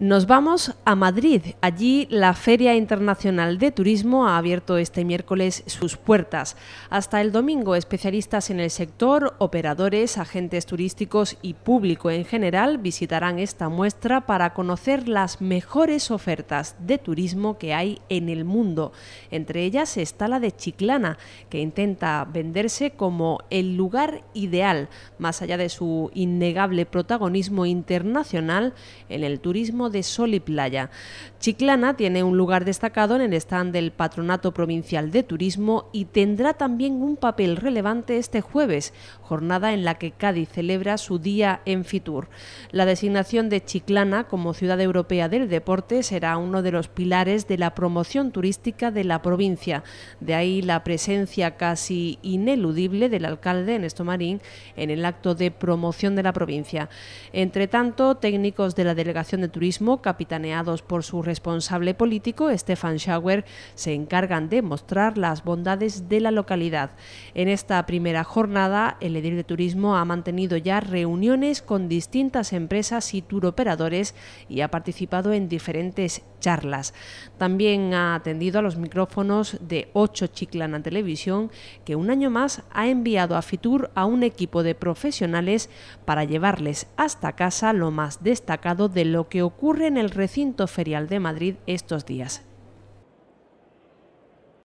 Nos vamos a Madrid. Allí la Feria Internacional de Turismo ha abierto este miércoles sus puertas. Hasta el domingo, especialistas en el sector, operadores, agentes turísticos y público en general visitarán esta muestra para conocer las mejores ofertas de turismo que hay en el mundo. Entre ellas está la de Chiclana, que intenta venderse como el lugar ideal, más allá de su innegable protagonismo internacional en el turismo de sol y playa. Chiclana tiene un lugar destacado en el stand del Patronato Provincial de Turismo y tendrá también un papel relevante este jueves, jornada en la que Cádiz celebra su día en Fitur. La designación de Chiclana como Ciudad Europea del Deporte será uno de los pilares de la promoción turística de la provincia. De ahí la presencia casi ineludible del alcalde Ernesto Marín en el acto de promoción de la provincia. Entre tanto, técnicos de la Delegación de Turismo capitaneados por su responsable político, Stefan Schauer, se encargan de mostrar las bondades de la localidad. En esta primera jornada, el Edil de Turismo ha mantenido ya reuniones con distintas empresas y turoperadores y ha participado en diferentes charlas. También ha atendido a los micrófonos de 8 Chiclana Televisión, que un año más ha enviado a Fitur a un equipo de profesionales para llevarles hasta casa lo más destacado de lo que ocurre ocurre en el recinto ferial de Madrid estos días.